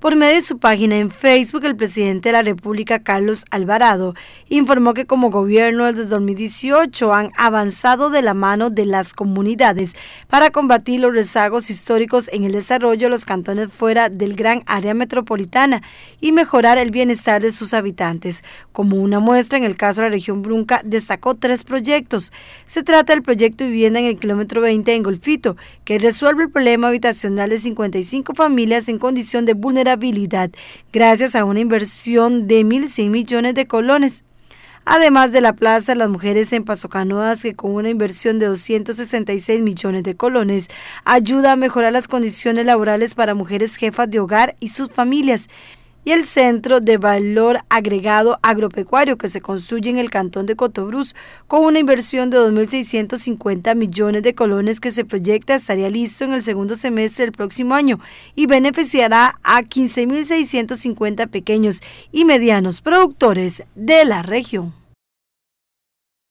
Por medio de su página en Facebook, el presidente de la República, Carlos Alvarado, informó que como gobierno desde 2018 han avanzado de la mano de las comunidades para combatir los rezagos históricos en el desarrollo de los cantones fuera del gran área metropolitana y mejorar el bienestar de sus habitantes. Como una muestra, en el caso de la región Brunca, destacó tres proyectos. Se trata del proyecto Vivienda en el kilómetro 20 en Golfito, que resuelve el problema habitacional de 55 familias en condición de vulnerabilidad gracias a una inversión de 1.100 millones de colones. Además de la plaza, las mujeres en Pasocanoas, que con una inversión de 266 millones de colones, ayuda a mejorar las condiciones laborales para mujeres jefas de hogar y sus familias, y el Centro de Valor Agregado Agropecuario que se construye en el Cantón de Cotobruz con una inversión de 2.650 millones de colones que se proyecta estaría listo en el segundo semestre del próximo año y beneficiará a 15.650 pequeños y medianos productores de la región.